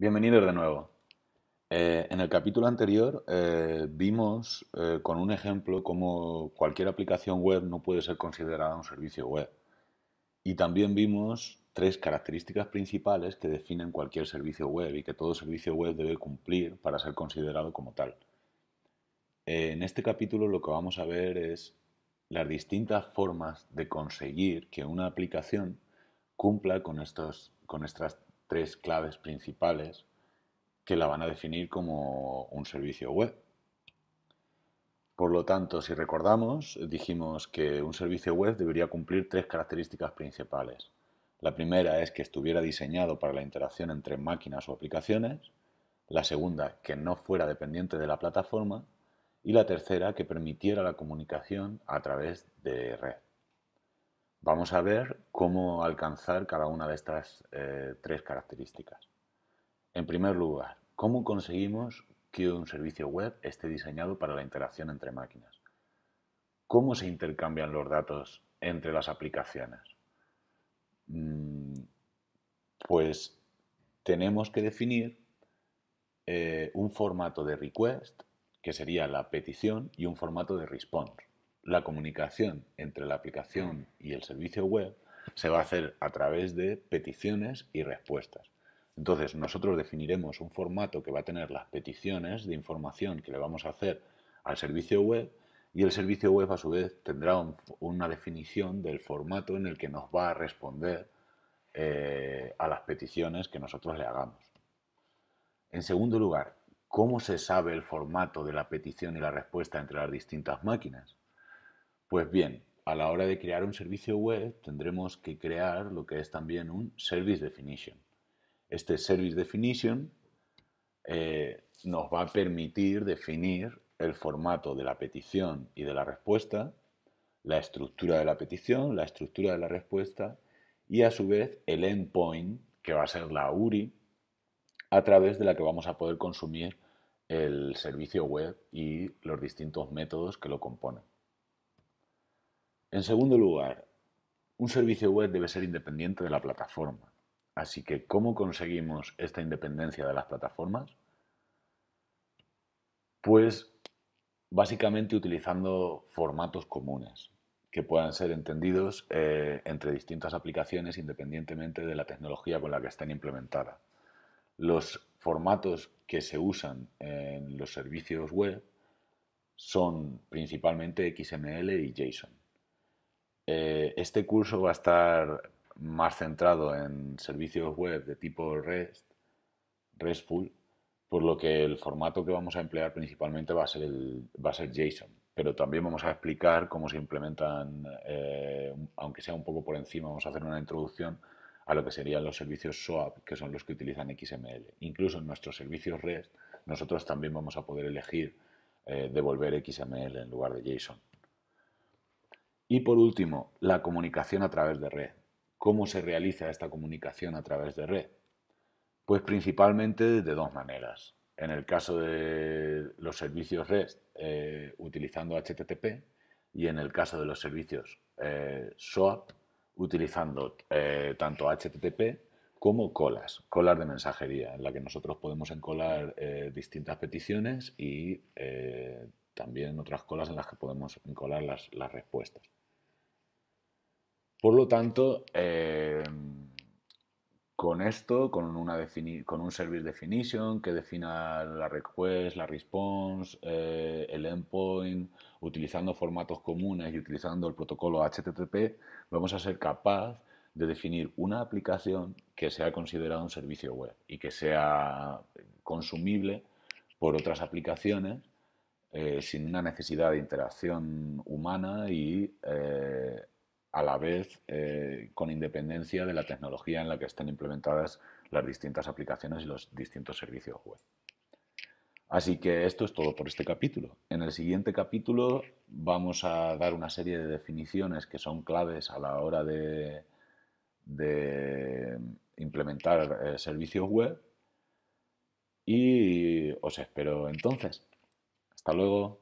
Bienvenidos de nuevo. Eh, en el capítulo anterior eh, vimos eh, con un ejemplo cómo cualquier aplicación web no puede ser considerada un servicio web. Y también vimos tres características principales que definen cualquier servicio web y que todo servicio web debe cumplir para ser considerado como tal. En este capítulo lo que vamos a ver es las distintas formas de conseguir que una aplicación cumpla con, estos, con estas tres claves principales que la van a definir como un servicio web. Por lo tanto, si recordamos, dijimos que un servicio web debería cumplir tres características principales. La primera es que estuviera diseñado para la interacción entre máquinas o aplicaciones. La segunda, que no fuera dependiente de la plataforma. Y la tercera, que permitiera la comunicación a través de red. Vamos a ver cómo alcanzar cada una de estas eh, tres características. En primer lugar, ¿cómo conseguimos que un servicio web esté diseñado para la interacción entre máquinas? ¿Cómo se intercambian los datos entre las aplicaciones? Mm, pues tenemos que definir eh, un formato de request, que sería la petición, y un formato de response, la comunicación entre la aplicación y el servicio web se va a hacer a través de peticiones y respuestas. Entonces nosotros definiremos un formato que va a tener las peticiones de información que le vamos a hacer al servicio web y el servicio web a su vez tendrá una definición del formato en el que nos va a responder eh, a las peticiones que nosotros le hagamos. En segundo lugar, ¿cómo se sabe el formato de la petición y la respuesta entre las distintas máquinas? Pues bien, a la hora de crear un servicio web tendremos que crear lo que es también un Service Definition. Este Service Definition eh, nos va a permitir definir el formato de la petición y de la respuesta, la estructura de la petición, la estructura de la respuesta y a su vez el endpoint, que va a ser la URI, a través de la que vamos a poder consumir el servicio web y los distintos métodos que lo componen. En segundo lugar, un servicio web debe ser independiente de la plataforma. Así que, ¿cómo conseguimos esta independencia de las plataformas? Pues básicamente utilizando formatos comunes que puedan ser entendidos eh, entre distintas aplicaciones independientemente de la tecnología con la que estén implementadas. Los formatos que se usan en los servicios web son principalmente XML y JSON. Eh, este curso va a estar más centrado en servicios web de tipo REST, RESTful, por lo que el formato que vamos a emplear principalmente va a ser, el, va a JSON, pero también vamos a explicar cómo se implementan, eh, aunque sea un poco por encima, vamos a hacer una introducción a lo que serían los servicios SOAP, que son los que utilizan XML. Incluso en nuestros servicios REST, nosotros también vamos a poder elegir eh, devolver XML en lugar de JSON. Y por último, la comunicación a través de red. ¿Cómo se realiza esta comunicación a través de red? Pues principalmente de dos maneras. En el caso de los servicios REST, eh, utilizando HTTP, y en el caso de los servicios eh, SOAP, utilizando eh, tanto HTTP como colas, colas de mensajería, en la que nosotros podemos encolar eh, distintas peticiones y también otras colas en las que podemos encolar las respuestas. Por lo tanto, eh, con esto, con, un service definition que defina la request, la response, eh, el endpoint, utilizando formatos comunes y utilizando el protocolo HTTP, vamos a ser capaz de definir una aplicación que sea considerada un servicio web y que sea consumible por otras aplicaciones eh, sin una necesidad de interacción humana y a la vez eh, con independencia de la tecnología en la que estén implementadas las distintas aplicaciones y los distintos servicios web. Así que esto es todo por este capítulo. En el siguiente capítulo vamos a dar una serie de definiciones que son claves a la hora de, implementar eh, servicios web y os espero entonces. Hasta luego.